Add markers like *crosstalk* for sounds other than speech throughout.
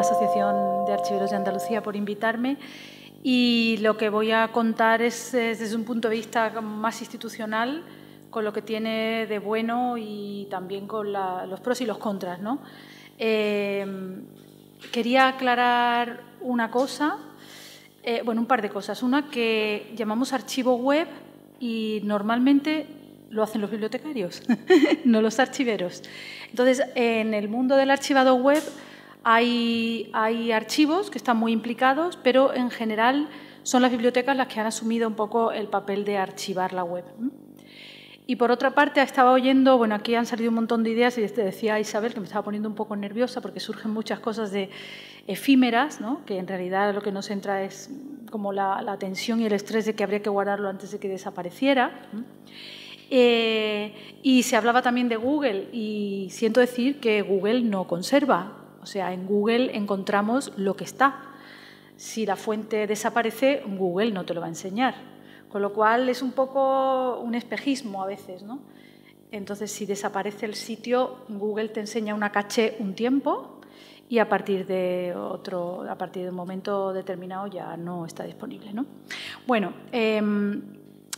Asociación de Archiveros de Andalucía por invitarme y lo que voy a contar es, desde un punto de vista más institucional, con lo que tiene de bueno y también con los pros y los contras. Eh, quería aclarar una cosa, eh, bueno, un par de cosas. Una que llamamos archivo web y normalmente lo hacen los bibliotecarios, *laughs* no los archiveros. Entonces, en el mundo del archivado web hay, archivos que están muy implicados, pero en general son las bibliotecas las que han asumido un poco el papel de archivar la web. Y por otra parte, estaba oyendo, bueno, aquí han salido un montón de ideas y te decía Isabel que me estaba poniendo un poco nerviosa porque surgen muchas cosas efímeras, que en realidad lo que nos entra es como la, tensión y el estrés de que habría que guardarlo antes de que desapareciera. Eh, y se hablaba también de Google y siento decir que Google no conserva o sea, en Google encontramos lo que está. Si la fuente desaparece, Google no te lo va a enseñar. Con lo cual es un poco un espejismo a veces, ¿no? Entonces, si desaparece el sitio, Google te enseña una caché un tiempo y a partir de otro, a partir de un momento determinado ya no está disponible, Bueno, em,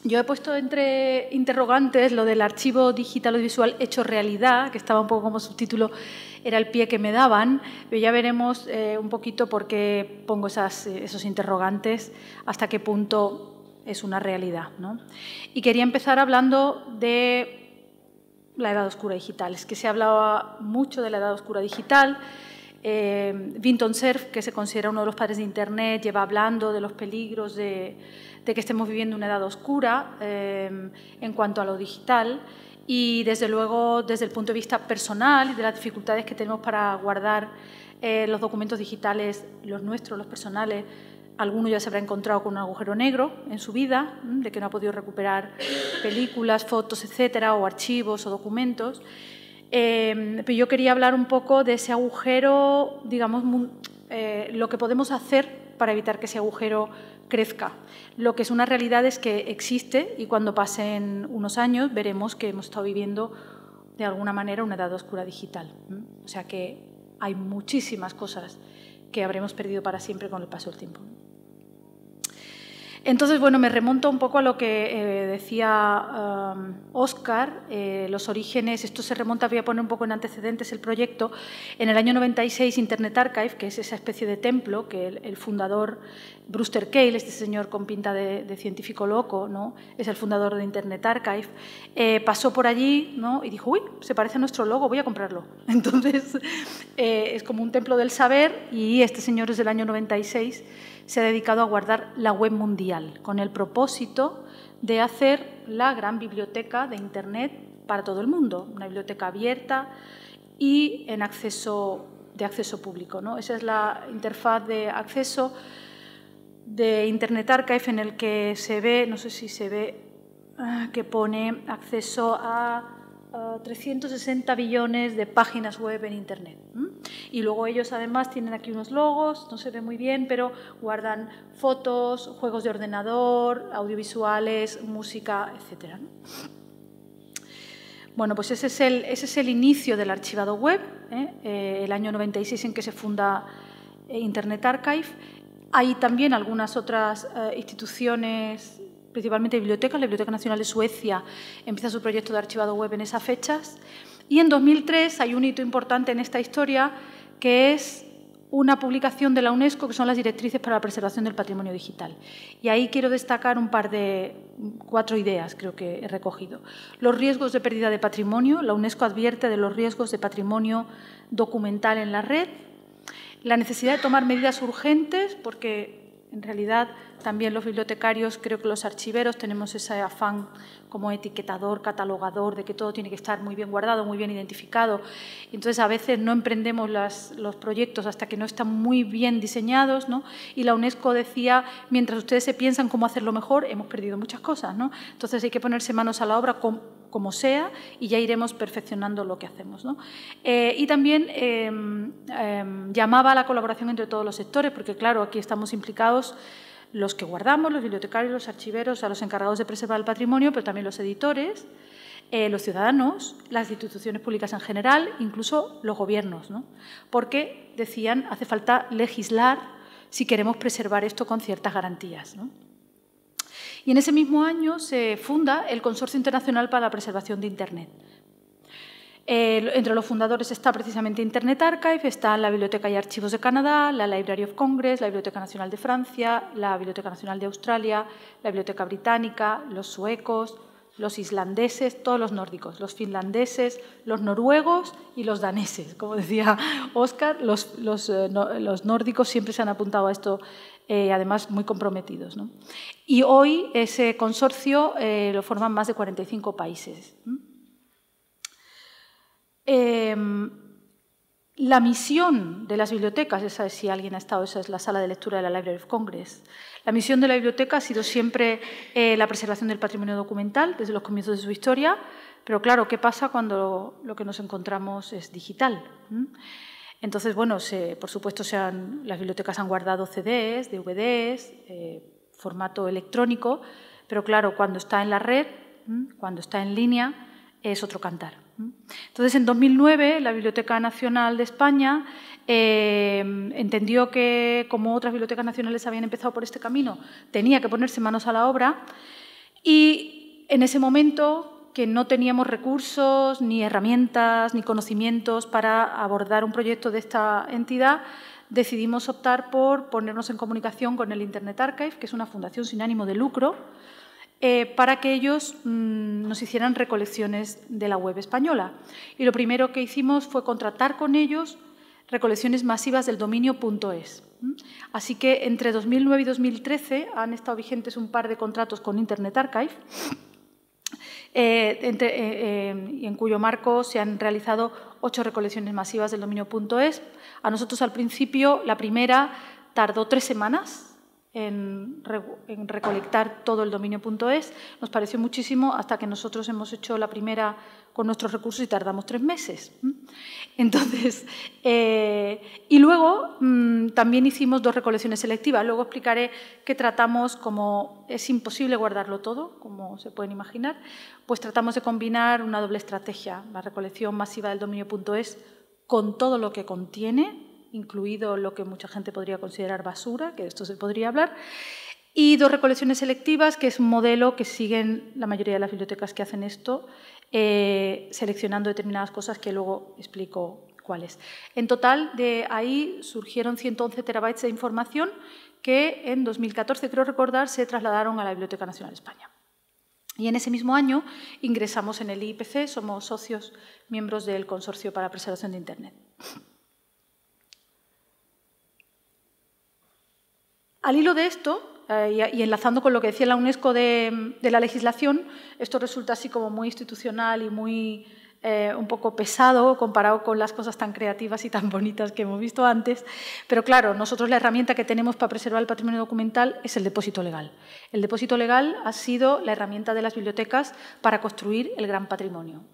yo he puesto entre interrogantes lo del archivo digital audiovisual hecho realidad, que estaba un poco como subtítulo era el pie que me daban, pero ya veremos eh, un poquito por qué pongo eh, esos interrogantes, hasta qué punto es una realidad. Y quería empezar hablando de la edad oscura digital. Es que se hablaba mucho de la edad oscura digital. Eh, Vinton Cerf, que se considera uno de los padres de Internet, lleva hablando de los peligros de, que estemos viviendo una edad oscura en cuanto a lo digital y desde luego desde el punto de vista personal y de las dificultades que tenemos para guardar eh, los documentos digitales, los nuestros, los personales, alguno ya se habrá encontrado con un agujero negro en su vida, de que no ha podido recuperar películas, fotos, etcétera, o archivos o documentos. Em, pero yo quería hablar un poco de ese agujero, digamos, eh, lo que podemos hacer para evitar que ese agujero crezca. Lo que es una realidad es que existe y cuando pasen unos años veremos que hemos estado viviendo de alguna manera una edad oscura digital. O sea que hay muchísimas cosas que habremos perdido para siempre con el paso del tiempo. Entonces, bueno, me remonto un poco a lo que eh, decía Oscar, um, eh, los orígenes, esto se remonta, voy a poner un poco en antecedentes el proyecto. En el año 96, Internet Archive, que es esa especie de templo que el, fundador Brewster Cale, este señor con pinta de, científico loco, ¿no? es el fundador de Internet Archive, eh, pasó por allí ¿no? y dijo, uy, se parece a nuestro logo, voy a comprarlo. *laughs* Entonces, es como un templo del saber y este señor es del año 96 se ha dedicado a guardar la web mundial con el propósito de hacer la gran biblioteca de Internet para todo el mundo, una biblioteca abierta y en acceso, de acceso público. ¿no? Esa es la interfaz de acceso de Internet Archive en el que se ve, no sé si se ve, ah, que pone acceso a 360 ah, billones de páginas web en Internet. Y luego ellos además tienen aquí unos logos, no se ve muy bien, pero guardan fotos, juegos de ordenador, audiovisuales, música, etc. Bueno, pues ese es, el, ese el inicio del archivado web, ¿eh? Eh, el año 96 en que se funda eh, Internet Archive. Hay también algunas otras instituciones principalmente bibliotecas, la Biblioteca Nacional de Suecia empieza su proyecto de archivado web en esas fechas. Y en 2003 hay un hito importante en esta historia que es una publicación de la UNESCO que son las directrices para la preservación del patrimonio digital. Y ahí quiero destacar un par de cuatro ideas, creo que he recogido. Los riesgos de pérdida de patrimonio. La UNESCO advierte de los riesgos de patrimonio documental en la red. La necesidad de tomar medidas urgentes, porque en realidad también los bibliotecarios, creo que los archiveros, tenemos ese afán como etiquetador, catalogador, de que todo tiene que estar muy bien guardado, muy bien identificado. Entonces, a veces no emprendemos los proyectos hasta que no están muy bien diseñados, ¿no? Y la UNESCO decía, mientras ustedes se piensan cómo hacerlo mejor, hemos perdido muchas cosas, ¿no? Entonces, hay que ponerse manos a la obra como sea y ya iremos perfeccionando lo que hacemos. ¿no? Eh, y también em, em, llamaba a la colaboración entre todos los sectores, porque claro, aquí estamos implicados los que guardamos, los bibliotecarios, los archiveros, a los encargados de preservar el patrimonio, pero también los editores, eh, los ciudadanos, las instituciones públicas en general, incluso los gobiernos, porque decían hace falta legislar si queremos preservar esto con ciertas garantías. Y en ese mismo año se funda el Consorcio Internacional para la Preservación de Internet, eh, entre los fundadores está precisamente Internet Archive, está la Biblioteca y Archivos de Canadá, la Library of Congress, la Biblioteca Nacional de Francia, la Biblioteca Nacional de Australia, la Biblioteca Británica, los suecos, los islandeses, todos los nórdicos, los finlandeses, los noruegos y los daneses. Como decía Oscar, eh, los, nórdicos siempre se han apuntado a esto, eh, además muy comprometidos. Y hoy ese consorcio lo forman más de 45 países. Em, la misión de las bibliotecas, esa si alguien ha estado, esa es la sala de lectura de la Library of Congress. La misión de la biblioteca ha sido siempre eh, la preservación del patrimonio documental desde los comienzos de su historia, pero claro, ¿qué pasa cuando lo que nos encontramos es digital? ¿Mm? Entonces, bueno, por supuesto, las bibliotecas han guardado CDs, DVDs, eh, formato electrónico, pero claro, cuando está en la red, ¿Mm? cuando está en línea, es otro cantar. Entonces, en 2009, la Biblioteca Nacional de España eh, entendió que, como otras bibliotecas nacionales habían empezado por este camino, tenía que ponerse manos a la obra y en ese momento que no teníamos recursos, ni herramientas, ni conocimientos para abordar un proyecto de esta entidad, decidimos optar por ponernos en comunicación con el Internet Archive, que es una fundación sin ánimo de lucro, eh, para que ellos mm, nos hicieran recolecciones de la web española. Y lo primero que hicimos fue contratar con ellos recolecciones masivas del dominio.es. Así que entre 2009 y 2013 han estado vigentes un par de contratos con Internet Archive, eh, eh, en cuyo marco se han realizado ocho recolecciones masivas del dominio.es. A nosotros al principio la primera tardó tres semanas en, recolectar todo el dominio.es, nos pareció muchísimo hasta que nosotros hemos hecho la primera con nuestros recursos y tardamos tres meses. Entonces, *laughs* eh, y luego mm, también hicimos dos recolecciones selectivas. Luego explicaré que tratamos, como es imposible guardarlo todo, como se pueden imaginar, pues tratamos de combinar una doble estrategia, la recolección masiva del dominio.es con todo lo que contiene, incluido lo que mucha gente podría considerar basura, que de esto se podría hablar, y dos recolecciones selectivas, que es un modelo que siguen la mayoría de las bibliotecas que hacen esto, eh, seleccionando determinadas cosas que luego explico cuáles. En total, de ahí surgieron 111 terabytes de información que en 2014, creo recordar, se trasladaron a la Biblioteca Nacional de España. Y en ese mismo año ingresamos en el IPC, somos socios, miembros del Consorcio para Preservación de Internet. Al hilo de esto, eh, y enlazando con lo que decía la UNESCO de, la legislación, esto resulta así como muy institucional y muy eh, un poco pesado comparado con las cosas tan creativas y tan bonitas que hemos visto antes, pero claro, nosotros la herramienta que tenemos para preservar el patrimonio documental es el depósito legal. El depósito legal ha sido la herramienta de las bibliotecas para construir el gran patrimonio.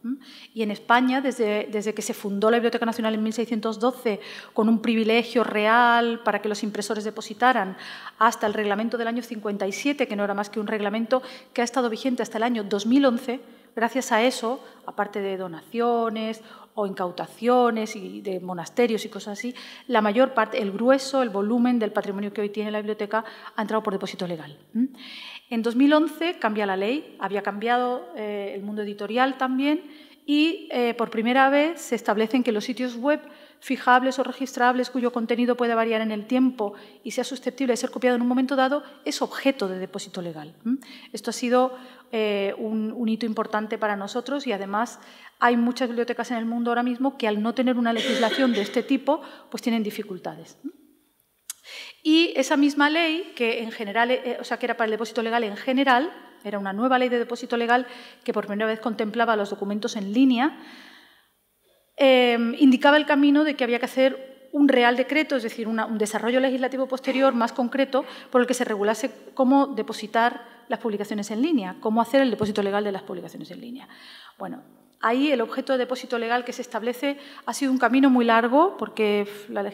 Y en España, desde, desde que se fundó la Biblioteca Nacional en 1612, con un privilegio real para que los impresores depositaran, hasta el reglamento del año 57, que no era más que un reglamento que ha estado vigente hasta el año 2011, Gracias a eso, aparte de donaciones o incautaciones y de monasterios y cosas así, la mayor parte, el grueso, el volumen del patrimonio que hoy tiene la biblioteca ha entrado por depósito legal. En 2011 cambia la ley, había cambiado eh, el mundo editorial también y eh, por primera vez se establecen que los sitios web fijables o registrables cuyo contenido puede variar en el tiempo y sea susceptible de ser copiado en un momento dado, es objeto de depósito legal. Esto ha sido eh, un, hito importante para nosotros y además hay muchas bibliotecas en el mundo ahora mismo que al no tener una legislación de este tipo, pues tienen dificultades. Y esa misma ley, que en general, eh, o sea, que era para el depósito legal en general, era una nueva ley de depósito legal que por primera vez contemplaba los documentos en línea, Em, indicaba el camino de que había que hacer un real decreto, es decir, un desarrollo legislativo posterior más concreto por el que se regulase cómo depositar las publicaciones en línea, cómo hacer el depósito legal de las publicaciones en línea. Bueno, ahí el objeto de depósito legal que se establece ha sido un camino muy largo porque la,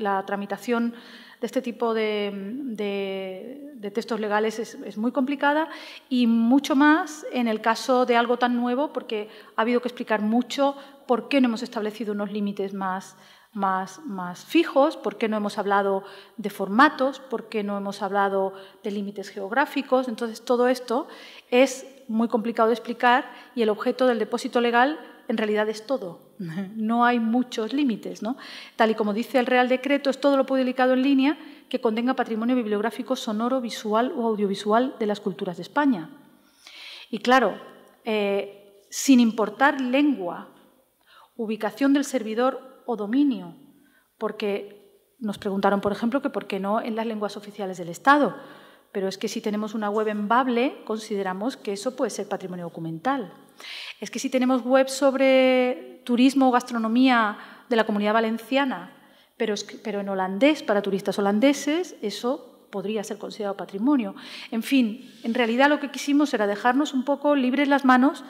la tramitación de este tipo de, textos legales es, muy complicada y mucho más en el caso de algo tan nuevo porque ha habido que explicar mucho por qué no hemos establecido unos límites más, más, más fijos, por qué no hemos hablado de formatos, por qué no hemos hablado de límites geográficos. Entonces, todo esto es muy complicado de explicar y el objeto del depósito legal en realidad es todo. No hay muchos límites, ¿no? Tal y como dice el Real Decreto, es todo lo publicado en línea que contenga patrimonio bibliográfico sonoro, visual o audiovisual de las culturas de España. Y claro, eh, sin importar lengua, ubicación del servidor o dominio, porque nos preguntaron, por ejemplo, que por qué no en las lenguas oficiales del Estado. Pero es que si tenemos una web en Bable, consideramos que eso puede ser patrimonio documental. Es que si tenemos web sobre turismo o gastronomía de la comunidad valenciana, pero, pero en holandés, para turistas holandeses, eso podría ser considerado patrimonio. En fin, en realidad lo que quisimos era dejarnos un poco libres las manos,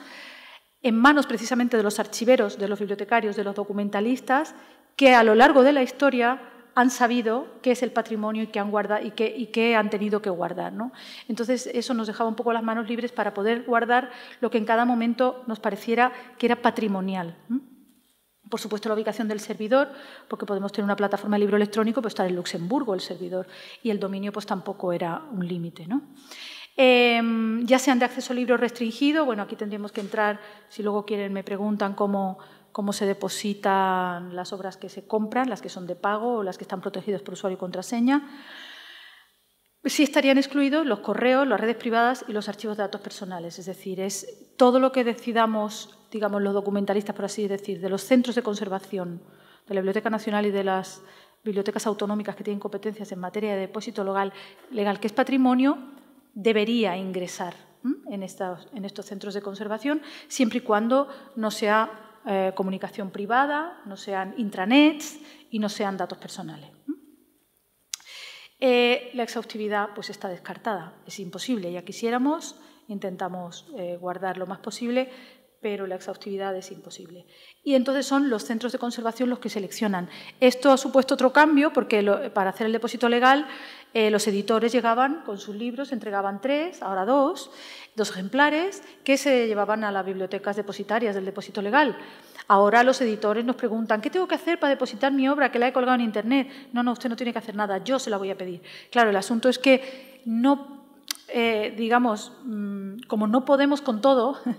en manos precisamente de los archiveros, de los bibliotecarios, de los documentalistas, que a lo largo de la historia han sabido qué es el patrimonio y qué han, guardado, y qué, han tenido que guardar. ¿no? Entonces, eso nos dejaba un poco las manos libres para poder guardar lo que en cada momento nos pareciera que era patrimonial. Por supuesto, la ubicación del servidor, porque podemos tener una plataforma de libro electrónico, pero estar en Luxemburgo el servidor, y el dominio pues tampoco era un límite. ¿no? Em, ya sean de acceso libre libro restringido, bueno, aquí tendríamos que entrar, si luego quieren me preguntan cómo cómo se depositan las obras que se compran, las que son de pago o las que están protegidas por usuario y contraseña. Sí estarían excluidos los correos, las redes privadas y los archivos de datos personales. Es decir, es todo lo que decidamos, digamos, los documentalistas, por así decir, de los centros de conservación, de la Biblioteca Nacional y de las bibliotecas autonómicas que tienen competencias en materia de depósito legal, legal que es patrimonio, debería ingresar en, estos centros de conservación, siempre y cuando no sea eh, comunicación privada, no sean intranets y no sean datos personales. Eh, la exhaustividad pues está descartada, es imposible, ya quisiéramos, intentamos eh, guardar lo más posible, pero la exhaustividad es imposible. Y entonces son los centros de conservación los que seleccionan. Esto ha supuesto otro cambio porque para hacer el depósito legal eh, los editores llegaban con sus libros, entregaban tres, ahora dos, dos ejemplares, que se llevaban a las bibliotecas depositarias del depósito legal. Ahora los editores nos preguntan, ¿qué tengo que hacer para depositar mi obra que la he colgado en Internet? No, no, usted no tiene que hacer nada, yo se la voy a pedir. Claro, el asunto es que no, eh, digamos, mm, como no podemos con todo, *laughs*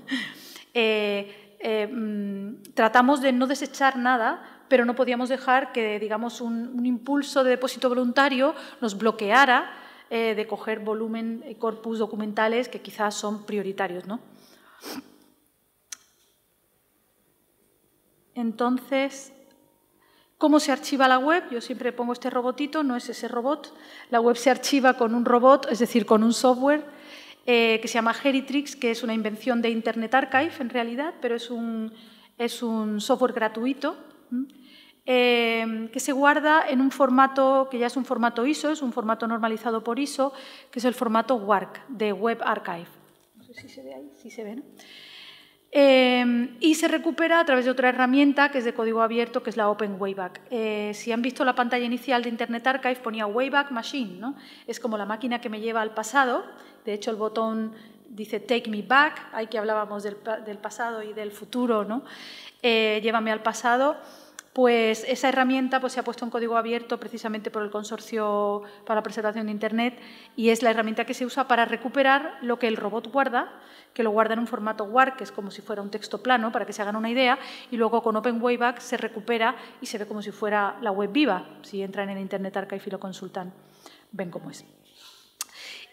Eh, mm, tratamos de no desechar nada pero no podíamos dejar que, digamos, un, impulso de depósito voluntario nos bloqueara eh, de coger volumen, y eh, corpus documentales que quizás son prioritarios, ¿no? Entonces, ¿cómo se archiva la web? Yo siempre pongo este robotito, no es ese robot. La web se archiva con un robot, es decir, con un software eh, que se llama Heritrix, que es una invención de Internet Archive en realidad, pero es un, es un software gratuito eh, que se guarda en un formato que ya es un formato ISO, es un formato normalizado por ISO, que es el formato WARC, de Web Archive. No sé si se ve ahí, si se ve, ¿no? Eh, y se recupera a través de otra herramienta que es de código abierto, que es la Open Wayback. si han visto la pantalla inicial de Internet Archive, ponía Wayback Machine, ¿no? Es como la máquina que me lleva al pasado de hecho, el botón dice Take Me Back, ahí que hablábamos del, pasado y del futuro, ¿no? Eh, llévame al pasado. Pues esa herramienta pues, se ha puesto en código abierto precisamente por el Consorcio para la Preservación de Internet y es la herramienta que se usa para recuperar lo que el robot guarda, que lo guarda en un formato WAR, que es como si fuera un texto plano, para que se hagan una idea, y luego con Open Wayback se recupera y se ve como si fuera la web viva, si entran en Internet Archive y lo consultan, ven cómo es.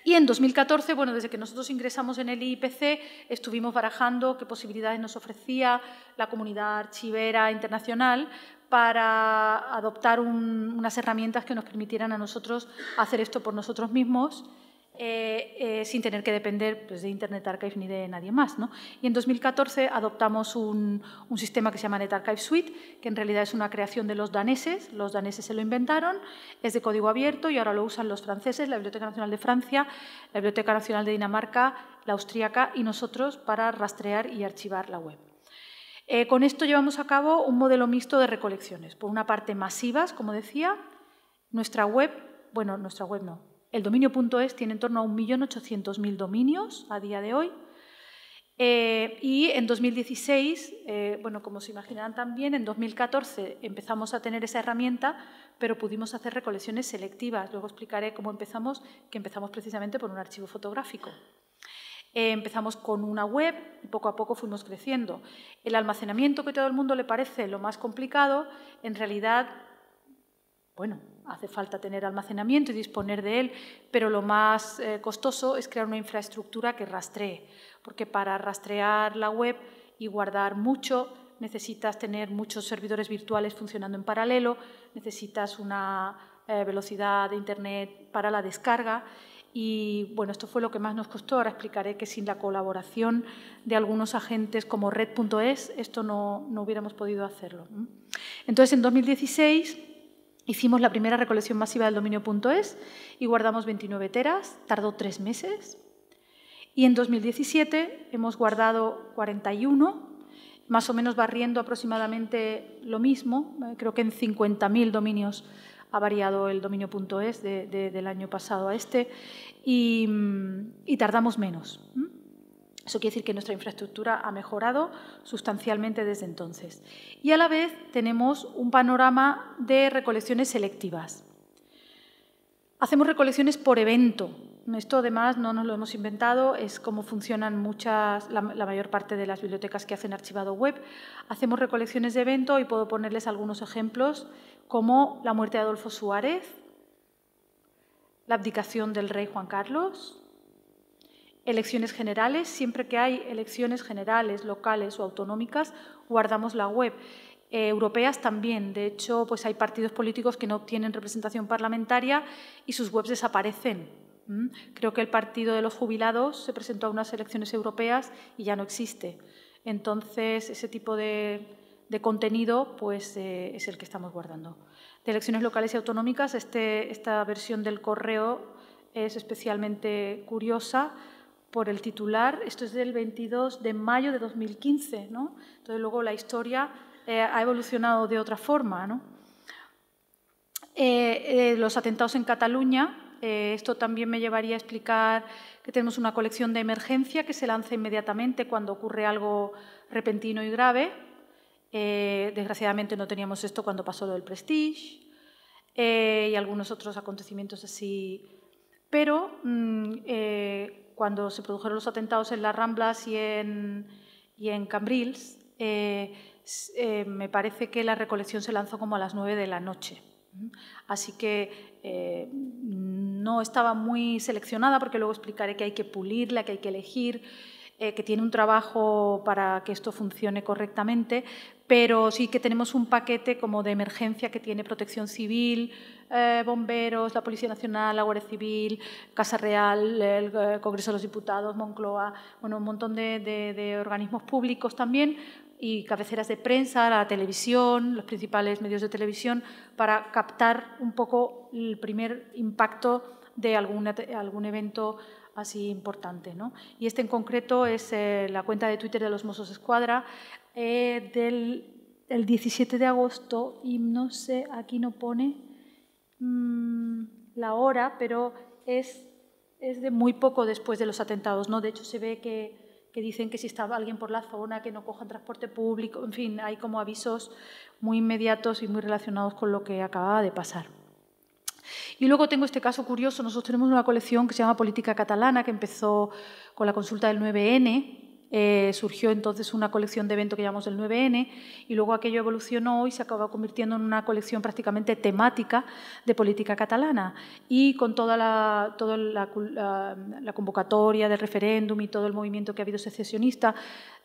Y en 2014, bueno, desde que nosotros ingresamos en el IPC, estuvimos barajando qué posibilidades nos ofrecía la comunidad archivera internacional para adoptar unas herramientas que nos permitieran a nosotros hacer esto por nosotros mismos eh, eh, sin tener que depender pues, de Internet Archive ni de nadie más. Y en 2014 adoptamos un, sistema que se llama Net Archive Suite, que en realidad es una creación de los daneses, los daneses se lo inventaron, es de código abierto y ahora lo usan los franceses, la Biblioteca Nacional de Francia, la Biblioteca Nacional de Dinamarca, la austríaca y nosotros para rastrear y archivar la web. Eh, con esto llevamos a cabo un modelo mixto de recolecciones. Por una parte masivas, como decía, nuestra web, bueno, nuestra web no, el dominio.es tiene en torno a 1.800.000 dominios a día de hoy. Eh, y en 2016, eh, bueno, como se imaginarán también, en 2014 empezamos a tener esa herramienta, pero pudimos hacer recolecciones selectivas. Luego explicaré cómo empezamos, que empezamos precisamente por un archivo fotográfico. Eh, empezamos con una web y poco a poco fuimos creciendo. El almacenamiento que a todo el mundo le parece lo más complicado, en realidad, bueno, hace falta tener almacenamiento y disponer de él, pero lo más eh, costoso es crear una infraestructura que rastree, porque para rastrear la web y guardar mucho necesitas tener muchos servidores virtuales funcionando en paralelo, necesitas una eh, velocidad de Internet para la descarga y bueno, esto fue lo que más nos costó. Ahora explicaré que sin la colaboración de algunos agentes como Red.es esto no, no hubiéramos podido hacerlo. Entonces, en 2016 Hicimos la primera recolección masiva del dominio.es y guardamos 29 teras, tardó tres meses. Y en 2017 hemos guardado 41, más o menos barriendo aproximadamente lo mismo, creo que en 50.000 dominios ha variado el dominio.es de, del año pasado a este, y, tardamos menos. Eso quiere decir que nuestra infraestructura ha mejorado sustancialmente desde entonces. Y a la vez tenemos un panorama de recolecciones selectivas. Hacemos recolecciones por evento. Esto además no nos lo hemos inventado, es como funcionan muchas, la mayor parte de las bibliotecas que hacen archivado web. Hacemos recolecciones de evento y puedo ponerles algunos ejemplos como la muerte de Adolfo Suárez, la abdicación del rey Juan Carlos, elecciones generales, siempre que hay elecciones generales, locales o autonómicas, guardamos la web. Eh, europeas también. De hecho, pues hay partidos políticos que no obtienen representación parlamentaria y sus webs desaparecen. ¿Mm? Creo que el Partido de los Jubilados se presentó a unas elecciones europeas y ya no existe. Entonces, ese tipo de, contenido pues, eh, es el que estamos guardando. De elecciones locales y autonómicas, este, esta versión del correo es especialmente curiosa por el titular, esto es del 22 de mayo de 2015, ¿no? Entonces luego la historia eh, ha evolucionado de otra forma, ¿no? Eh, eh, los atentados en Cataluña, esto también me llevaría a explicar que tenemos una colección de emergencia que se lanza inmediatamente cuando ocurre algo repentino y grave. desgraciadamente no teníamos esto cuando pasó lo del Prestige y algunos otros acontecimientos así. Pero mm, cuando se produjeron los atentados en las Ramblas y en, y en Cambrils, eh, eh, me parece que la recolección se lanzó como a las 9 de la noche. Así que eh, no estaba muy seleccionada porque luego explicaré que hay que pulirla, que hay que elegir, que tiene un trabajo para que esto funcione correctamente, pero sí que tenemos un paquete como de emergencia que tiene protección civil, eh, bomberos, la Policía Nacional, la Guardia Civil, Casa Real, el eh, Congreso de los Diputados, Moncloa, bueno, un montón de, organismos públicos también y cabeceras de prensa, la televisión, los principales medios de televisión, para captar un poco el primer impacto de alguna, algún evento así importante. ¿no? Y este en concreto es eh, la cuenta de Twitter de los Mossos Escuadra del 17 de agosto y no sé, aquí no pone, Mm, la hora, pero es, de muy poco después de los atentados. ¿no? De hecho, se ve que, que, dicen que si está alguien por la zona, que no cojan transporte público, en fin, hay como avisos muy inmediatos y muy relacionados con lo que acababa de pasar. Y luego tengo este caso curioso, nosotros tenemos una colección que se llama Política Catalana, que empezó con la consulta del 9N, eh, surgió entonces una colección de eventos que llamamos el 9N y luego aquello evolucionó y se acabó convirtiendo en una colección prácticamente temática de política catalana. Y con toda la, convocatoria del referéndum y todo el movimiento que ha habido secesionista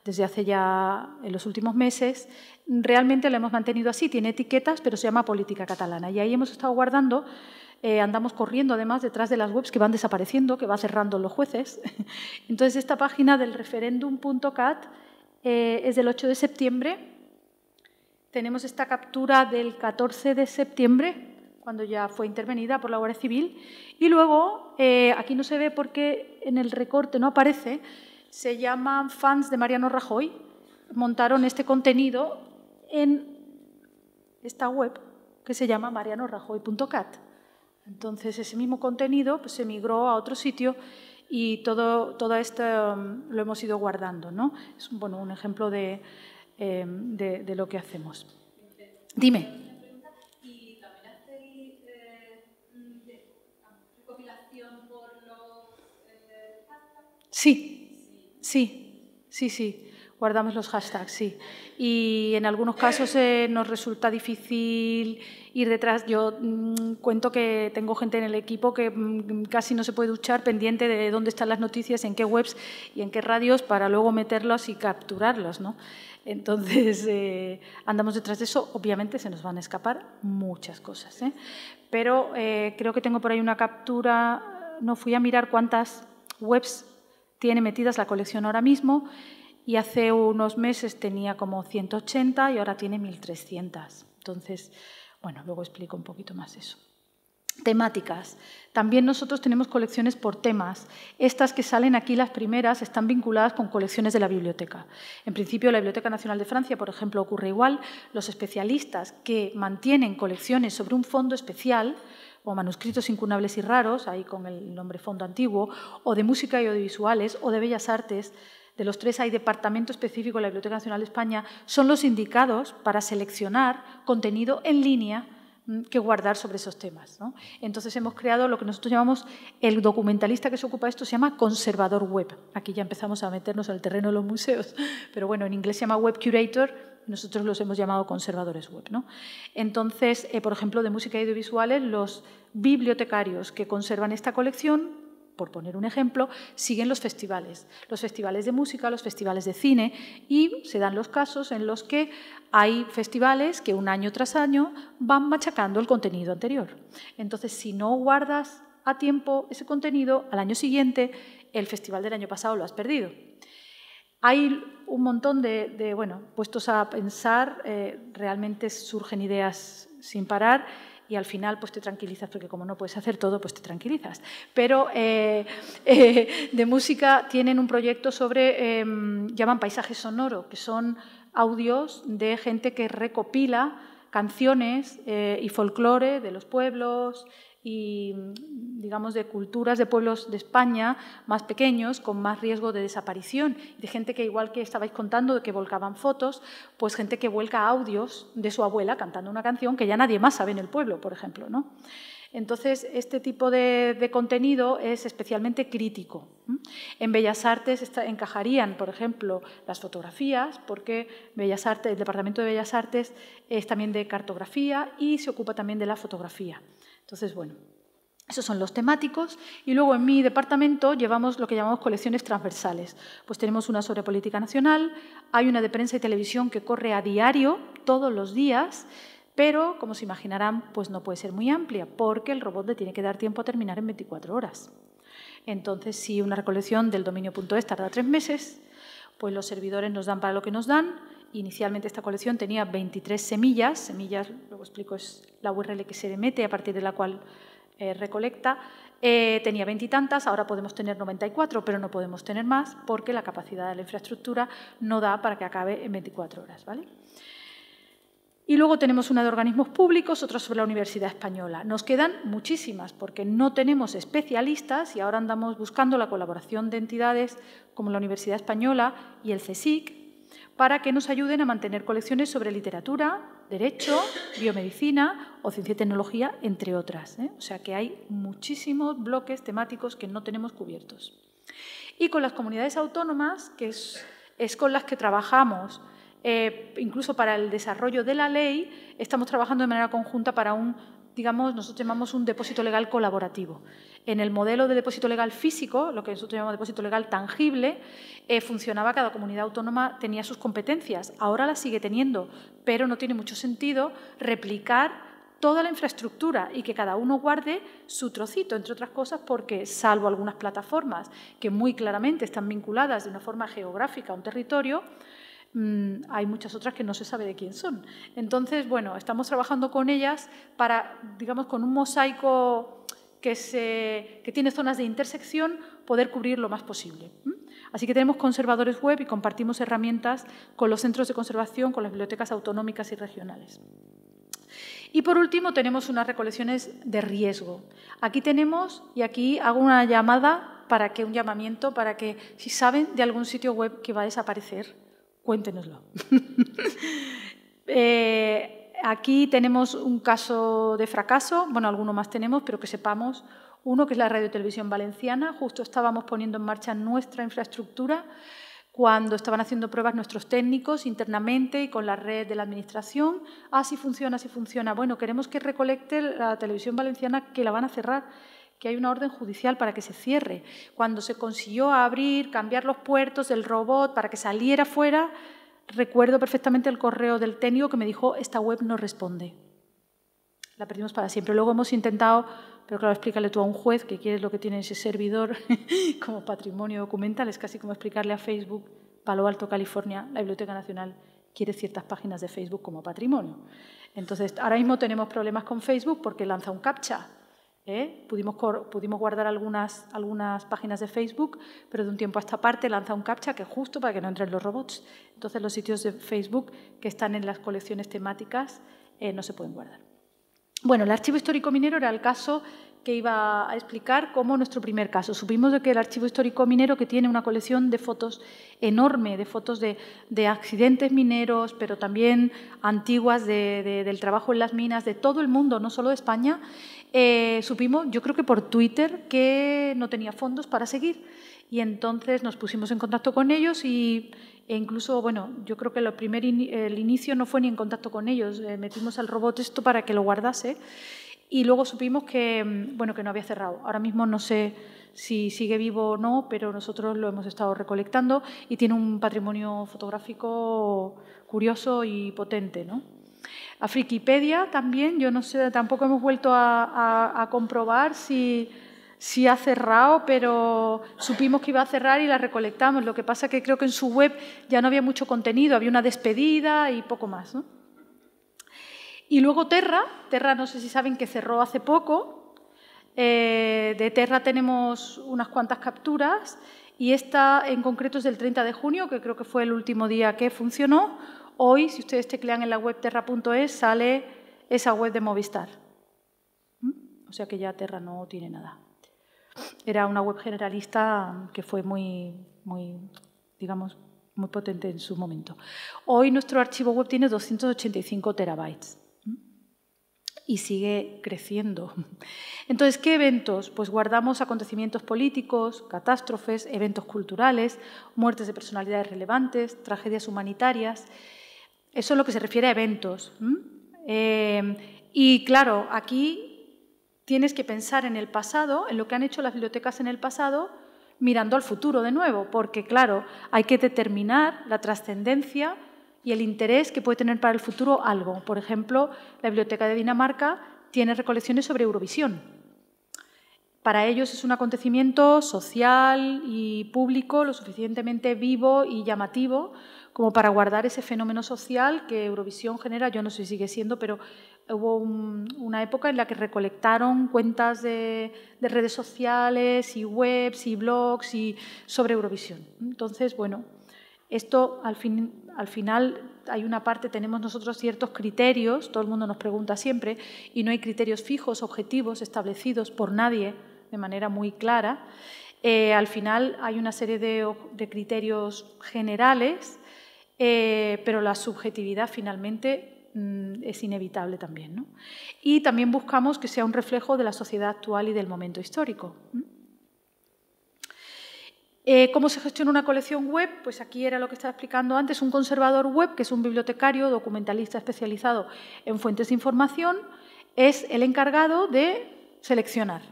desde hace ya en los últimos meses, realmente lo hemos mantenido así. Tiene etiquetas, pero se llama política catalana. Y ahí hemos estado guardando eh, andamos corriendo además detrás de las webs que van desapareciendo, que va cerrando los jueces. *laughs* Entonces, esta página del referéndum.cat eh, es del 8 de septiembre. Tenemos esta captura del 14 de septiembre, cuando ya fue intervenida por la Guardia Civil. Y luego, eh, aquí no se ve porque en el recorte no aparece, se llaman fans de Mariano Rajoy. Montaron este contenido en esta web que se llama marianorajoy.cat. Entonces ese mismo contenido pues, se migró a otro sitio y todo, esto mm, lo hemos ido guardando. ¿no? Es bueno, un ejemplo em, de, de lo que hacemos. Dime. Sí, sí, sí, sí guardamos los hashtags, sí. Y en algunos casos eh, nos resulta difícil ir detrás. Yo mm, cuento que tengo gente en el equipo que mm, casi no se puede duchar pendiente de dónde están las noticias, en qué webs y en qué radios para luego meterlos y capturarlas. ¿no? Entonces, *laughs* eh, andamos detrás de eso. Obviamente se nos van a escapar muchas cosas, ¿eh? Pero creo que tengo por ahí una captura. No fui a mirar cuántas webs tiene metidas la colección ahora mismo y hace unos meses tenía como 180 y ahora tiene 1300. Entonces, bueno, luego explico un poquito más eso. Temáticas. También nosotros tenemos colecciones por temas. Estas que salen aquí, las primeras, están vinculadas con colecciones de la biblioteca. En principio, la Biblioteca Nacional de Francia, por ejemplo, ocurre igual. Los especialistas que mantienen colecciones sobre un fondo especial, o manuscritos incunables y raros, ahí con el nombre fondo antiguo, o de música y audiovisuales, o de bellas artes, de los tres hay departamento específico de la Biblioteca Nacional de España, son los indicados para seleccionar contenido en línea mm, que guardar sobre esos temas. Entonces hemos creado lo que nosotros llamamos el documentalista que se ocupa de esto, se llama conservador web. Aquí ya empezamos a meternos al terreno de los museos, *laughs* pero bueno, en inglés se llama web curator, nosotros los hemos llamado conservadores web. Entonces, eh, por ejemplo, de música y audiovisuales, los bibliotecarios que conservan esta colección por poner un ejemplo, siguen los festivales, los festivales de música, los festivales de cine, y se dan los casos en los que hay festivales que un año tras año van machacando el contenido anterior. Entonces, si no guardas a tiempo ese contenido, al año siguiente, el festival del año pasado lo has perdido. Hay un montón de, bueno, puestos a pensar, eh, realmente surgen ideas sin parar y al final pues te tranquilizas, porque como no puedes hacer todo, pues te tranquilizas. Pero eh, *laughs* eh, de música tienen un proyecto sobre, em, llaman paisaje sonoro, que son audios de gente que recopila canciones eh, y folclore de los pueblos y, mm, digamos, de culturas de pueblos de España más pequeños, con más riesgo de desaparición, de gente que, igual que estabais contando, de que volcaban fotos, pues gente que vuelca audios de su abuela cantando una canción que ya nadie más sabe en el pueblo, por ejemplo, ¿no? Entonces, este tipo de, contenido es especialmente crítico. En Bellas Artes encajarían, por ejemplo, las fotografías, porque Bellas Artes, el Departamento de Bellas Artes es también de cartografía y se ocupa también de la fotografía. Entonces, bueno, esos son los temáticos y luego en mi departamento llevamos lo que llamamos colecciones transversales. Pues tenemos una sobre política nacional, hay una de prensa y televisión que corre a diario, todos los días, pero como se imaginarán, pues no puede ser muy amplia porque el robot le tiene que dar tiempo a terminar en 24 horas. Entonces, si una recolección del dominio.es tarda tres meses, pues los servidores nos dan para lo que nos dan, Inicialmente esta colección tenía 23 semillas, semillas, luego explico, es la URL que se mete a partir de la cual eh, recolecta. Eh, tenía veintitantas, ahora podemos tener 94, pero no podemos tener más porque la capacidad de la infraestructura no da para que acabe en 24 horas. ¿vale? Y luego tenemos una de organismos públicos, otra sobre la Universidad Española. Nos quedan muchísimas porque no tenemos especialistas y ahora andamos buscando la colaboración de entidades como la Universidad Española y el CSIC, para que nos ayuden a mantener colecciones sobre literatura, derecho, biomedicina o ciencia y tecnología, entre otras. ¿eh? O sea que hay muchísimos bloques temáticos que no tenemos cubiertos. Y con las comunidades autónomas, que es, con las que trabajamos, eh, incluso para el desarrollo de la ley, estamos trabajando de manera conjunta para un digamos, nosotros llamamos un depósito legal colaborativo. En el modelo de depósito legal físico, lo que nosotros llamamos depósito legal tangible, eh, funcionaba cada comunidad autónoma tenía sus competencias. Ahora las sigue teniendo, pero no tiene mucho sentido replicar toda la infraestructura y que cada uno guarde su trocito, entre otras cosas porque, salvo algunas plataformas que muy claramente están vinculadas de una forma geográfica a un territorio, Mm, hay muchas otras que no se sabe de quién son. Entonces, bueno, estamos trabajando con ellas para, digamos, con un mosaico que, que tiene zonas de intersección, poder cubrir lo más posible. Así que tenemos conservadores web y compartimos herramientas con los centros de conservación, con las bibliotecas autonómicas y regionales. Y por último tenemos unas recolecciones de riesgo. Aquí tenemos, y aquí hago una llamada para que un llamamiento, para que si saben de algún sitio web que va a desaparecer, cuéntenoslo. *laughs* Eh, aquí tenemos un caso de fracaso, bueno, alguno más tenemos, pero que sepamos. Uno que es la Radio Televisión Valenciana, justo estábamos poniendo en marcha nuestra infraestructura cuando estaban haciendo pruebas nuestros técnicos internamente y con la red de la Administración. Así funciona, así funciona. Bueno, queremos que recolecte la televisión valenciana que la van a cerrar que hay una orden judicial para que se cierre. Cuando se consiguió abrir, cambiar los puertos del robot para que saliera fuera, recuerdo perfectamente el correo del técnico que me dijo, esta web no responde. La perdimos para siempre. Luego hemos intentado, pero claro, explícale tú a un juez que quieres lo que tiene ese servidor *laughs* como patrimonio documental. Es casi como explicarle a Facebook, Palo Alto, California, la Biblioteca Nacional quiere ciertas páginas de Facebook como patrimonio. Entonces, ahora mismo tenemos problemas con Facebook porque lanza un captcha ¿eh? Pudimos, pudimos, guardar algunas, algunas páginas de Facebook, pero de un tiempo a esta parte lanza un captcha que es justo para que no entren los robots. Entonces los sitios de Facebook que están en las colecciones temáticas eh, no se pueden guardar. Bueno, el archivo histórico minero era el caso que iba a explicar como nuestro primer caso. Supimos de que el Archivo Histórico Minero, que tiene una colección de fotos enorme, de fotos de, de accidentes mineros, pero también antiguas de, del trabajo en las minas, de todo el mundo, no solo de España, eh, supimos, yo creo que por Twitter, que no tenía fondos para seguir. Y entonces nos pusimos en contacto con ellos y, e incluso, bueno, yo creo que primer el inicio no fue ni en contacto con ellos, eh, metimos al robot esto para que lo guardase y luego supimos que, mm, bueno, que no había cerrado. Ahora mismo no sé si sigue vivo o no, pero nosotros lo hemos estado recolectando y tiene un patrimonio fotográfico curioso y potente, ¿no? A también, yo no sé, tampoco hemos vuelto a, comprobar si, ha cerrado, pero supimos que iba a cerrar y la recolectamos. Lo que pasa que creo que en su web ya no había mucho contenido, había una despedida y poco más. Y luego Terra, Terra no sé si saben que cerró hace poco. Eh, de Terra tenemos unas cuantas capturas y esta en concreto es del 30 de junio, que creo que fue el último día que funcionó, Hoy, si ustedes teclean en la web terra.es, sale esa web de Movistar. ¿Mm? O sea que ya Terra no tiene nada. Era una web generalista que fue muy, muy, digamos, muy potente en su momento. Hoy nuestro archivo web tiene 285 terabytes y sigue creciendo. Entonces, ¿qué eventos? Pues guardamos acontecimientos políticos, catástrofes, eventos culturales, muertes de personalidades relevantes, tragedias humanitarias eso es lo que se refiere a eventos. Em, y claro, aquí tienes que pensar en el pasado, en lo que han hecho las bibliotecas en el pasado, mirando al futuro de nuevo, porque claro, hay que determinar la trascendencia y el interés que puede tener para el futuro algo. Por ejemplo, la Biblioteca de Dinamarca tiene recolecciones sobre Eurovisión. Para ellos es un acontecimiento social y público lo suficientemente vivo y llamativo como para guardar ese fenómeno social que Eurovisión genera, yo no sé si sigue siendo, pero hubo una época en la que recolectaron cuentas de, redes sociales y webs y blogs y sobre Eurovisión. Entonces, bueno, esto al, al final hay una parte, tenemos nosotros ciertos criterios, todo el mundo nos pregunta siempre, y no hay criterios fijos, objetivos, establecidos por nadie de manera muy clara. Eh, al final hay una serie de criterios generales eh, pero la subjetividad finalmente mm, es inevitable también. ¿no? Y también buscamos que sea un reflejo de la sociedad actual y del momento histórico. Eh, ¿Cómo se gestiona una colección web? Pues aquí era lo que estaba explicando antes, un conservador web, que es un bibliotecario documentalista especializado en fuentes de información, es el encargado de seleccionar.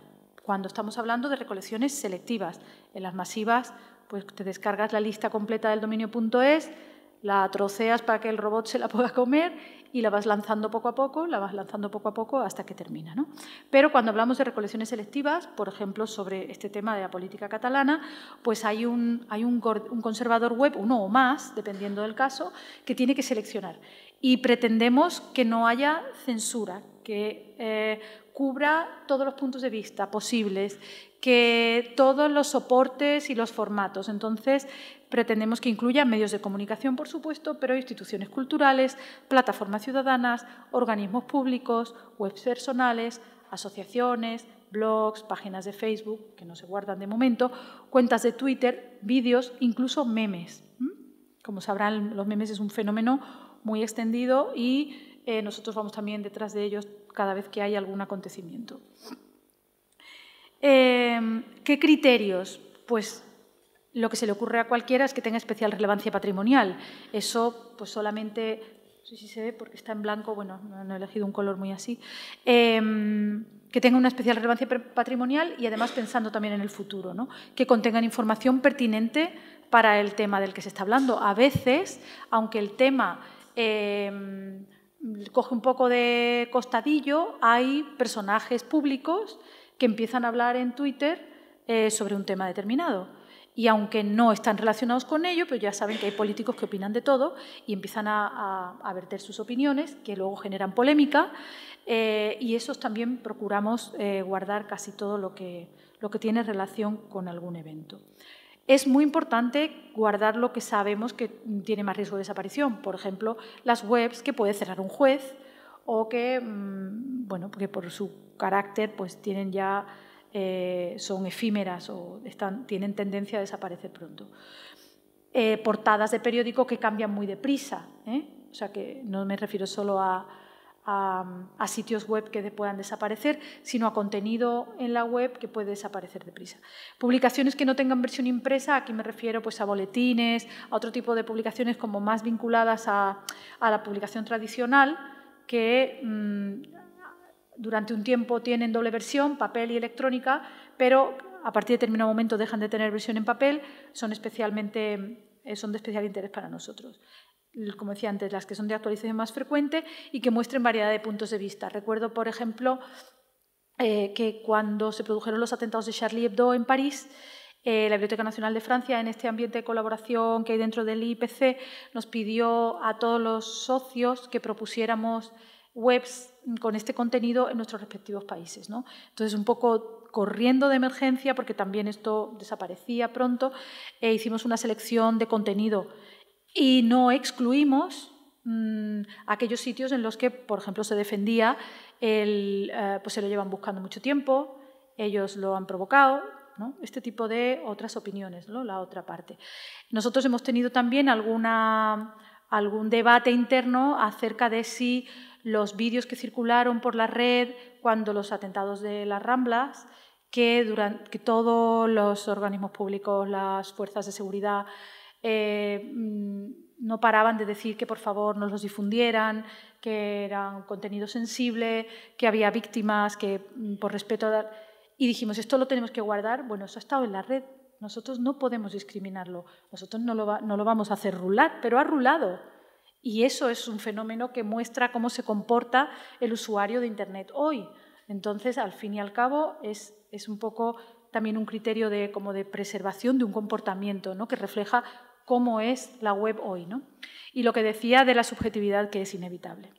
Cuando estamos hablando de recolecciones selectivas, en las masivas, pues te descargas la lista completa del dominio.es, la troceas para que el robot se la pueda comer y la vas lanzando poco a poco, la vas lanzando poco a poco hasta que termina. Pero cuando hablamos de recolecciones selectivas, por ejemplo, sobre este tema de la política catalana, pues hay un, hay un, conservador web, uno o más, dependiendo del caso, que tiene que seleccionar. Y pretendemos que no haya censura, que eh, cubra todos los puntos de vista posibles, que todos los soportes y los formatos. Entonces, pretendemos que incluyan medios de comunicación, por supuesto, pero instituciones culturales, plataformas ciudadanas, organismos públicos, webs personales, asociaciones, blogs, páginas de Facebook, que no se guardan de momento, cuentas de Twitter, vídeos, incluso memes. Como sabrán, los memes es un fenómeno muy extendido y eh, nosotros vamos también detrás de ellos cada vez que hay algún acontecimiento. Em, ¿Qué criterios? Pues lo que se le ocurre a cualquiera es que tenga especial relevancia patrimonial. Eso, pues solamente, no sé si se ve porque está en blanco, bueno, no he elegido un color muy así, em, que tenga una especial relevancia patrimonial y además pensando también en el futuro, que contengan información pertinente para el tema del que se está hablando. A veces, aunque el tema... Em, coge un poco de costadillo, hay personajes públicos que empiezan a hablar en Twitter eh, sobre un tema determinado. Y aunque no están relacionados con ello, pero ya saben que hay políticos que opinan de todo y empiezan a, verter sus opiniones, que luego generan polémica, eh, y esos también procuramos eh, guardar casi todo lo que, lo que tiene relación con algún evento. Es muy importante guardar lo que sabemos que tiene más riesgo de desaparición, por ejemplo, las webs que puede cerrar un juez, o que, mm, bueno, porque por su carácter pues tienen ya, eh, son efímeras o están, tienen tendencia a desaparecer pronto. Eh, portadas de periódico que cambian muy deprisa, ¿eh? o sea que no me refiero solo a, sitios web que puedan desaparecer, sino a contenido en la web que puede desaparecer deprisa. Publicaciones que no tengan versión impresa, aquí me refiero pues, a boletines, a otro tipo de publicaciones como más vinculadas a la publicación tradicional, que mm, durante un tiempo tienen doble versión, papel y electrónica, pero a partir de determinado momento dejan de tener versión en papel, son, especialmente, eh, son de especial interés para nosotros. Como decía antes, las que son de actualización más frecuente y que muestren variedad de puntos de vista. Recuerdo, por ejemplo, eh, que cuando se produjeron los atentados de Charlie Hebdo en París, eh, la Biblioteca Nacional de Francia, en este ambiente de colaboración que hay dentro del IPC, nos pidió a todos los socios que propusiéramos webs con este contenido en nuestros respectivos países. Entonces, un poco corriendo de emergencia, porque también esto desaparecía pronto, eh, hicimos una selección de contenido y no excluimos mm, aquellos sitios en los que, por ejemplo, se defendía el, eh, pues se lo llevan buscando mucho tiempo, ellos lo han provocado, este tipo de otras opiniones, la otra parte. Nosotros hemos tenido también alguna, algún debate interno acerca de si los vídeos que circularon por la red cuando los atentados de las Ramblas, que, durante, todos los organismos públicos, las fuerzas de seguridad, eh, mm, no paraban de decir que por favor no los difundieran, que era contenido sensible, que había víctimas, que mm, por respeto a y dijimos, esto lo tenemos que guardar, bueno, eso ha estado en la red, nosotros no podemos discriminarlo, nosotros no lo, vamos a hacer rular, pero ha rulado. Y eso es un fenómeno que muestra cómo se comporta el usuario de Internet hoy. Entonces, al fin y al cabo, es, un poco también un criterio de, como de preservación de un comportamiento ¿no? que refleja cómo es la web hoy. ¿no? Y lo que decía de la subjetividad que es inevitable.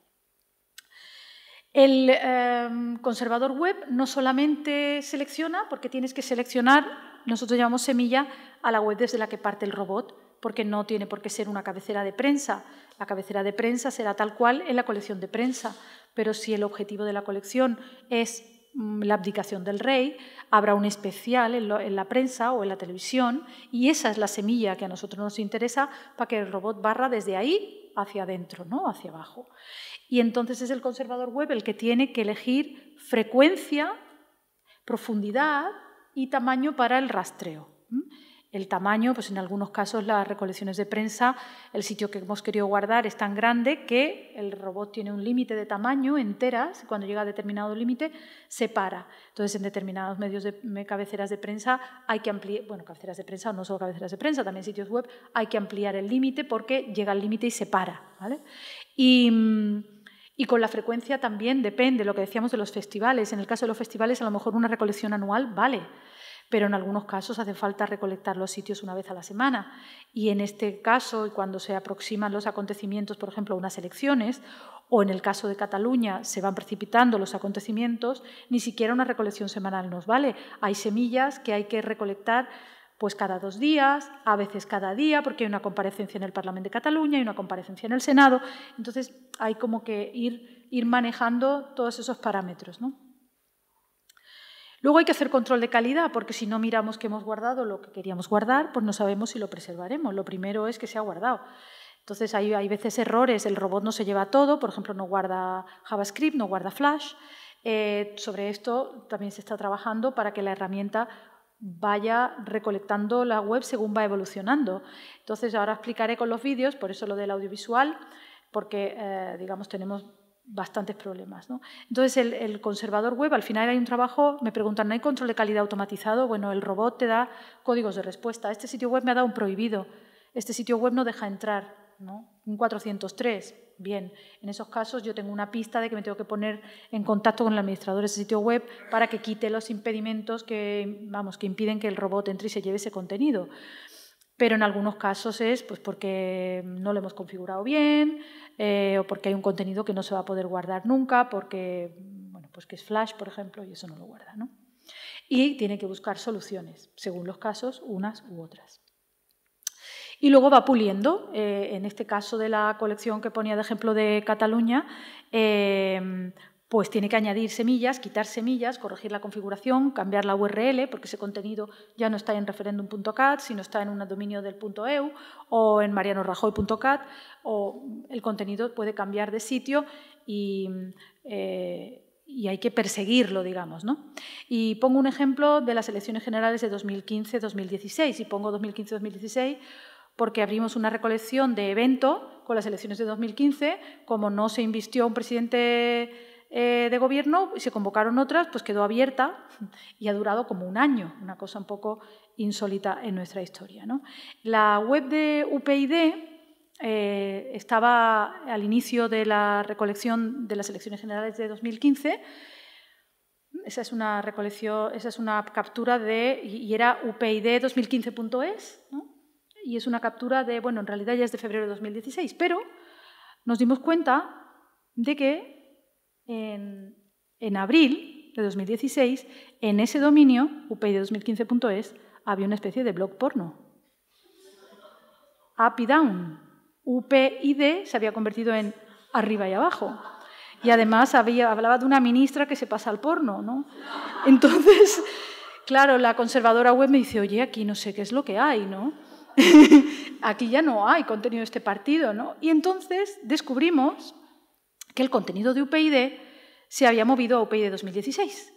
El em, conservador web no solamente selecciona, porque tienes que seleccionar, nosotros llamamos semilla, a la web desde la que parte el robot, porque no tiene por qué ser una cabecera de prensa. La cabecera de prensa será tal cual en la colección de prensa, pero si el objetivo de la colección es mm, la abdicación del rey, habrá un especial en, en la prensa o en la televisión y esa es la semilla que a nosotros nos interesa para que el robot barra desde ahí hacia adentro, ¿no? hacia abajo. Y entonces es el conservador web el que tiene que elegir frecuencia, profundidad y tamaño para el rastreo. El tamaño, pues en algunos casos las recolecciones de prensa, el sitio que hemos querido guardar es tan grande que el robot tiene un límite de tamaño enteras, cuando llega a determinado límite se para. Entonces en determinados medios de cabeceras de prensa hay que ampliar, bueno, cabeceras de prensa, no solo cabeceras de prensa, también sitios web, hay que ampliar el límite porque llega al límite y se para. Y mm, y con la frecuencia también depende, lo que decíamos de los festivales. En el caso de los festivales, a lo mejor una recolección anual vale, pero en algunos casos hace falta recolectar los sitios una vez a la semana. Y en este caso, cuando se aproximan los acontecimientos, por ejemplo, unas elecciones, o en el caso de Cataluña se van precipitando los acontecimientos, ni siquiera una recolección semanal nos vale. Hay semillas que hay que recolectar pues cada dos días, a veces cada día, porque hay una comparecencia en el Parlamento de Cataluña, y una comparecencia en el Senado. Entonces, hay como que ir, ir manejando todos esos parámetros. Luego hay que hacer control de calidad, porque si no miramos que hemos guardado lo que queríamos guardar, pues no sabemos si lo preservaremos. Lo primero es que se ha guardado. Entonces hay, hay veces errores, el robot no se lleva todo, por ejemplo, no guarda JavaScript, no guarda Flash. Eh, sobre esto también se está trabajando para que la herramienta vaya recolectando la web según va evolucionando. Entonces ahora explicaré con los vídeos, por eso lo del audiovisual, porque eh, digamos tenemos bastantes problemas. Entonces el, el, conservador web, al final hay un trabajo, me preguntan, ¿no hay control de calidad automatizado? Bueno, el robot te da códigos de respuesta. Este sitio web me ha dado un prohibido, este sitio web no deja entrar, ¿no? un 403. Bien, en esos casos yo tengo una pista de que me tengo que poner en contacto con el administrador de ese sitio web para que quite los impedimentos que, vamos, que impiden que el robot entre y se lleve ese contenido. Pero en algunos casos es pues, porque no lo hemos configurado bien eh, o porque hay un contenido que no se va a poder guardar nunca, porque bueno, pues que es flash, por ejemplo, y eso no lo guarda. ¿no? Y tiene que buscar soluciones, según los casos, unas u otras y luego va puliendo. Eh, en este caso de la colección que ponía de ejemplo de Cataluña, eh, pues tiene que añadir semillas, quitar semillas, corregir la configuración, cambiar la URL, porque ese contenido ya no está en referendum.cat, sino está en un dominio del .eu o en marianorajoy.cat, o el contenido puede cambiar de sitio y, eh, y hay que perseguirlo, digamos. ¿no? Y pongo un ejemplo de las elecciones generales de 2015-2016, y pongo 2015-2016 porque abrimos una recolección de evento con las elecciones de 2015, como no se invistió un presidente eh, de gobierno y se convocaron otras, pues quedó abierta *laughs* y ha durado como un año, una cosa un poco insólita en nuestra historia. La web de UPID eh, estaba al inicio de la recolección de las elecciones generales de 2015. Esa es una recolección, esa es una captura de y era upid2015.es, ¿no? y es una captura de, bueno, en realidad ya es de febrero de 2016, pero nos dimos cuenta de que en, abril de 2016, en ese dominio, upid2015.es, había una especie de blog porno. Up y down. UPID se había convertido en arriba y abajo. Y además había, hablaba de una ministra que se pasa al porno, ¿no? Entonces, *laughs* claro, la conservadora web me dice, oye, aquí no sé qué es lo que hay, ¿no? *laughs* aquí ya no hay contenido de este partido, ¿no? Y entonces descubrimos que el contenido de UPyD se había movido a UPyD 2016.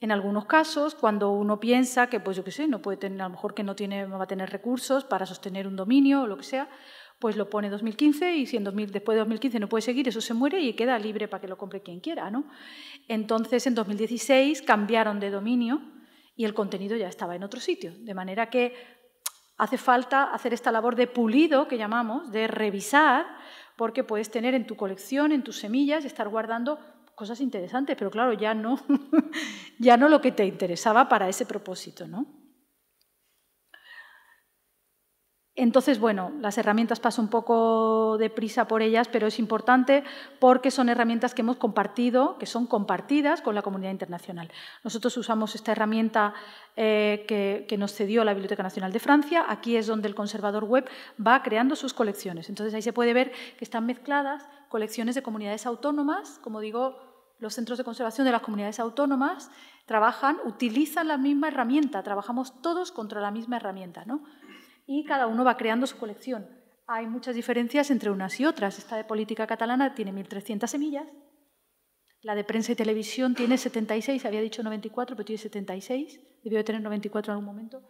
En algunos casos, cuando uno piensa que, pues yo qué sé, no puede tener, a lo mejor que no tiene, va a tener recursos para sostener un dominio o lo que sea, pues lo pone 2015 y si después de 2015 no puede seguir, eso se muere y queda libre para que lo compre quien quiera, ¿no? Entonces, en 2016 cambiaron de dominio y el contenido ya estaba en otro sitio, de manera que hace falta hacer esta labor de pulido que llamamos, de revisar, porque puedes tener en tu colección, en tus semillas, estar guardando cosas interesantes, pero claro, ya no, *laughs* ya no lo que te interesaba para ese propósito, ¿no? Entonces, bueno, las herramientas paso un poco de prisa por ellas, pero es importante porque son herramientas que hemos compartido, que son compartidas con la comunidad internacional. Nosotros usamos esta herramienta eh, que, que, nos cedió la Biblioteca Nacional de Francia. Aquí es donde el conservador web va creando sus colecciones. Entonces, ahí se puede ver que están mezcladas colecciones de comunidades autónomas, como digo, los centros de conservación de las comunidades autónomas trabajan, utilizan la misma herramienta, trabajamos todos contra la misma herramienta, ¿no? y cada uno va creando su colección. Hay muchas diferencias entre unas y otras. Esta de política catalana tiene 1.300 semillas, la de prensa y televisión tiene 76, había dicho 94, pero tiene 76, debió de tener 94 en algún momento,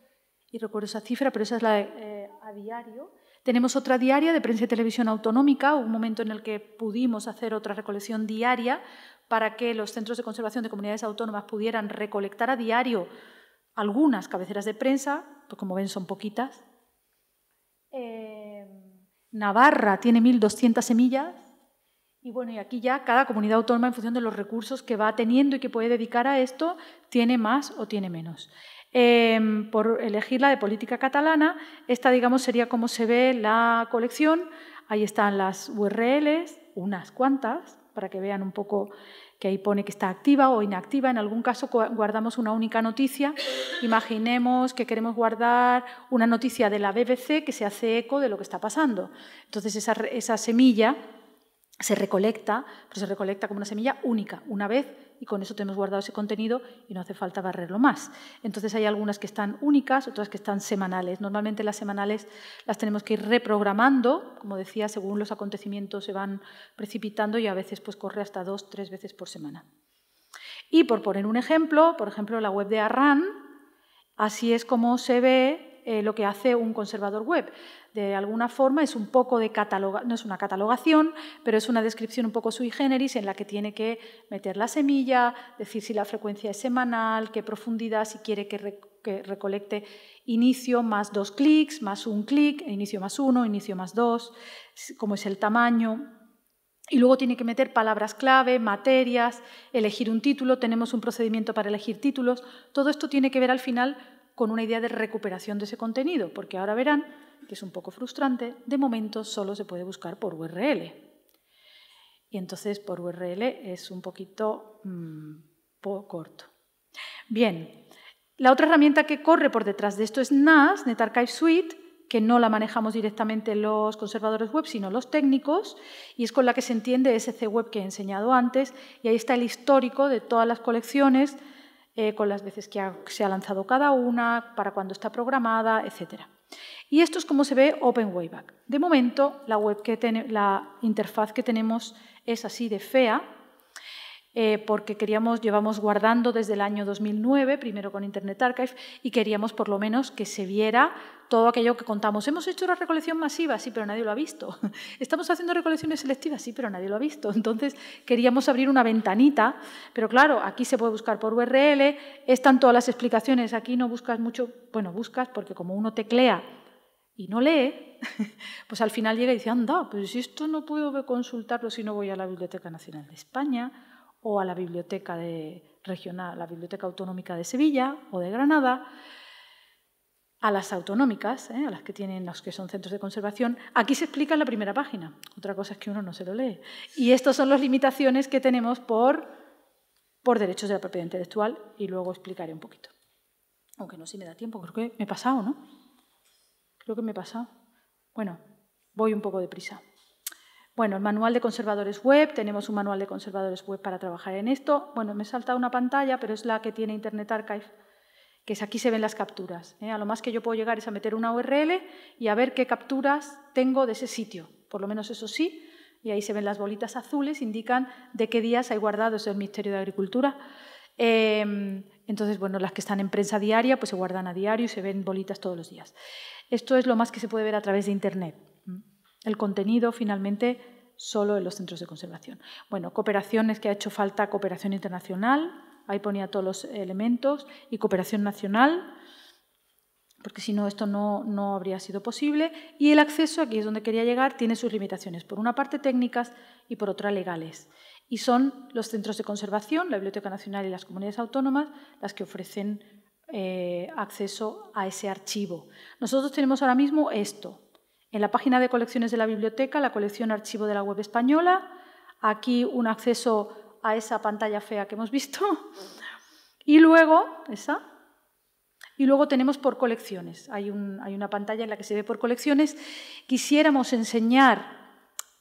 y recuerdo esa cifra, pero esa es la eh, a diario. Tenemos otra diaria de prensa y televisión autonómica, un momento en el que pudimos hacer otra recolección diaria para que los centros de conservación de comunidades autónomas pudieran recolectar a diario algunas cabeceras de prensa, pues como ven son poquitas, Navarra tiene 1.200 semillas y bueno, y aquí ya cada comunidad autónoma, en función de los recursos que va teniendo y que puede dedicar a esto, tiene más o tiene menos. Em, por elegir la de política catalana, esta, digamos, sería como se ve la colección. Ahí están las URLs, unas cuantas, para que vean un poco que ahí pone que está activa o inactiva. En algún caso guardamos una única noticia. Imaginemos que queremos guardar una noticia de la BBC que se hace eco de lo que está pasando. Entonces esa, semilla se recolecta, pero se recolecta como una semilla única, una vez, y con eso tenemos guardado ese contenido y no hace falta barrerlo más. Entonces hay algunas que están únicas, otras que están semanales. Normalmente las semanales las tenemos que ir reprogramando, como decía, según los acontecimientos se van precipitando y a veces pues corre hasta dos, tres veces por semana. Y por poner un ejemplo, por ejemplo la web de Arran, así es como se ve eh, lo que hace un conservador web de alguna forma es un poco de no es una catalogación, pero es una descripción un poco sui generis en la que tiene que meter la semilla, decir si la frecuencia es semanal, qué profundidad, si quiere que, que recolecte inicio más dos clics, más un clic, inicio más uno, inicio más dos, cómo es el tamaño, y luego tiene que meter palabras clave, materias, elegir un título, tenemos un procedimiento para elegir títulos. Todo esto tiene que ver al final con una idea de recuperación de ese contenido, porque ahora verán que es un poco frustrante, de momento solo se puede buscar por URL. Y entonces por URL es un poquito mm, corto. Bien, la otra herramienta que corre por detrás de esto es NAS, NetArchive Suite, que no la manejamos directamente los conservadores web, sino los técnicos, y es con la que se entiende ese web que he enseñado antes, y ahí está el histórico de todas las colecciones, eh, con las veces que se ha lanzado cada una, para cuándo está programada, etcétera. Y esto es como se ve Open Wayback. De momento, la, la interfaz que tenemos es así de fea, eh, porque queríamos, llevamos guardando desde el año 2009, primero con Internet Archive, y queríamos por lo menos que se viera todo aquello que contamos. Hemos hecho una recolección masiva, sí, pero nadie lo ha visto. *laughs* Estamos haciendo recolecciones selectivas, sí, pero nadie lo ha visto. *laughs* Entonces queríamos abrir una ventanita, pero claro, aquí se puede buscar por URL, están todas las explicaciones, aquí no buscas mucho, bueno, buscas porque como uno teclea y no lee, *laughs* pues al final llega y dice, anda, pues esto no puedo consultarlo si no voy a la Biblioteca Nacional de España o a la biblioteca de regional, la biblioteca autonómica de Sevilla o de Granada, a las autonómicas, ¿eh? a las que tienen los que son centros de conservación, aquí se explica en la primera página. Otra cosa es que uno no se lo lee. Y estas son las limitaciones que tenemos por, por derechos de la propiedad intelectual y luego explicaré un poquito. Aunque no sé si me da tiempo, creo que me he pasado, ¿no? Creo que me he pasado. Bueno, voy un poco prisa. Bueno, el manual de conservadores web, tenemos un manual de conservadores web para trabajar en esto. Bueno, me he saltado una pantalla, pero es la que tiene Internet Archive, que es aquí se ven las capturas. ¿eh? A lo más que yo puedo llegar es a meter una URL y a ver qué capturas tengo de ese sitio, por lo menos eso sí, y ahí se ven las bolitas azules, indican de qué días hay guardado ese el Ministerio de Agricultura. Em, entonces, bueno, las que están en prensa diaria, pues se guardan a diario y se ven bolitas todos los días. Esto es lo más que se puede ver a través de Internet. El contenido finalmente solo en los centros de conservación. Bueno, cooperación es que ha hecho falta cooperación internacional, ahí ponía todos los elementos, y cooperación nacional, porque si no esto no, habría sido posible. Y el acceso, aquí es donde quería llegar, tiene sus limitaciones, por una parte técnicas y por otra legales. Y son los centros de conservación, la Biblioteca Nacional y las comunidades autónomas las que ofrecen eh, acceso a ese archivo. Nosotros tenemos ahora mismo esto, en la página de colecciones de la biblioteca, la colección archivo de la web española, aquí un acceso a esa pantalla fea que hemos visto, y luego, esa, y luego tenemos por colecciones. Hay, hay una pantalla en la que se ve por colecciones. Quisiéramos enseñar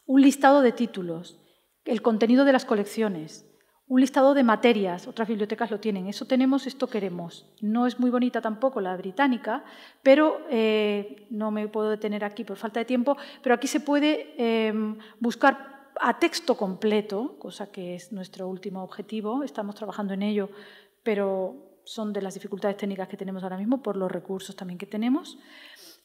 un listado de títulos, el contenido de las colecciones, un listado de materias, otras bibliotecas lo tienen, eso tenemos, esto queremos. No es muy bonita tampoco la británica, pero eh, no me puedo detener aquí por falta de tiempo, pero aquí se puede eh, buscar a texto completo, cosa que es nuestro último objetivo, estamos trabajando en ello, pero son de las dificultades técnicas que tenemos ahora mismo por los recursos también que tenemos.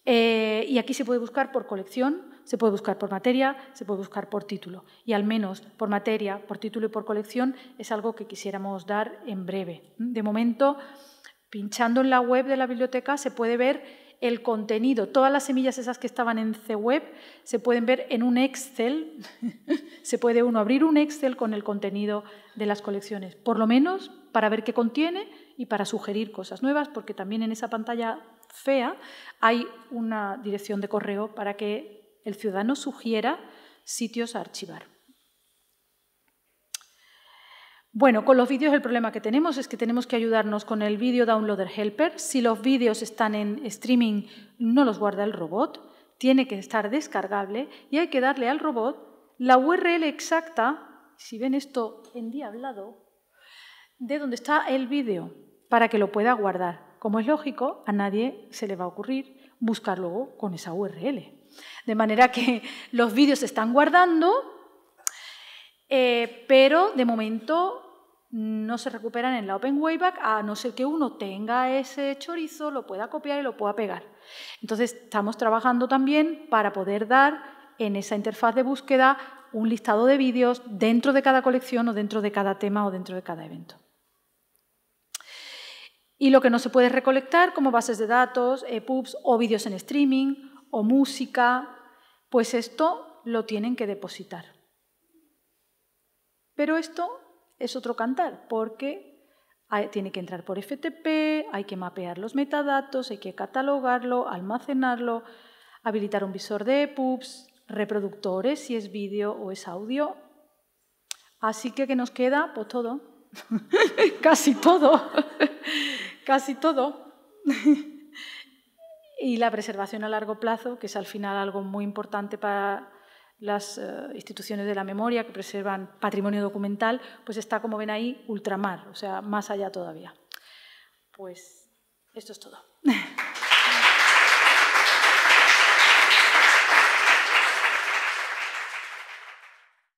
Eh, y aquí se puede buscar por colección, se puede buscar por materia, se puede buscar por título. Y al menos por materia, por título y por colección es algo que quisiéramos dar en breve. De momento, pinchando en la web de la biblioteca se puede ver el contenido, todas las semillas esas que estaban en CWeb se pueden ver en un Excel, *laughs* se puede uno abrir un Excel con el contenido de las colecciones, por lo menos para ver qué contiene y para sugerir cosas nuevas, porque también en esa pantalla FEA, hay una dirección de correo para que el ciudadano sugiera sitios a archivar. Bueno, con los vídeos el problema que tenemos es que tenemos que ayudarnos con el video downloader helper. Si los vídeos están en streaming, no los guarda el robot, tiene que estar descargable y hay que darle al robot la URL exacta, si ven esto endiablado, de donde está el vídeo para que lo pueda guardar. Como es lógico, a nadie se le va a ocurrir buscar luego con esa URL. De manera que *laughs* los vídeos se están guardando, eh, pero de momento no se recuperan en la Open Wayback, a no ser que uno tenga ese chorizo, lo pueda copiar y lo pueda pegar. Entonces, estamos trabajando también para poder dar en esa interfaz de búsqueda un listado de vídeos dentro de cada colección o dentro de cada tema o dentro de cada evento. Y lo que no se puede recolectar como bases de datos, EPUBs eh, o vídeos en streaming o música, pues esto lo tienen que depositar. Pero esto es otro cantar, porque tiene que entrar por FTP, hay que mapear los metadatos, hay que catalogarlo, almacenarlo, habilitar un visor de EPUBs, reproductores, si es vídeo o es audio. Así que, ¿qué nos queda? Pues todo. *laughs* Casi todo casi todo. *laughs* y la preservación a largo plazo, que es al final algo muy importante para las eh, instituciones de la memoria que preservan patrimonio documental, pues está, como ven ahí, ultramar, o sea, más allá todavía. Pues esto es todo. *laughs*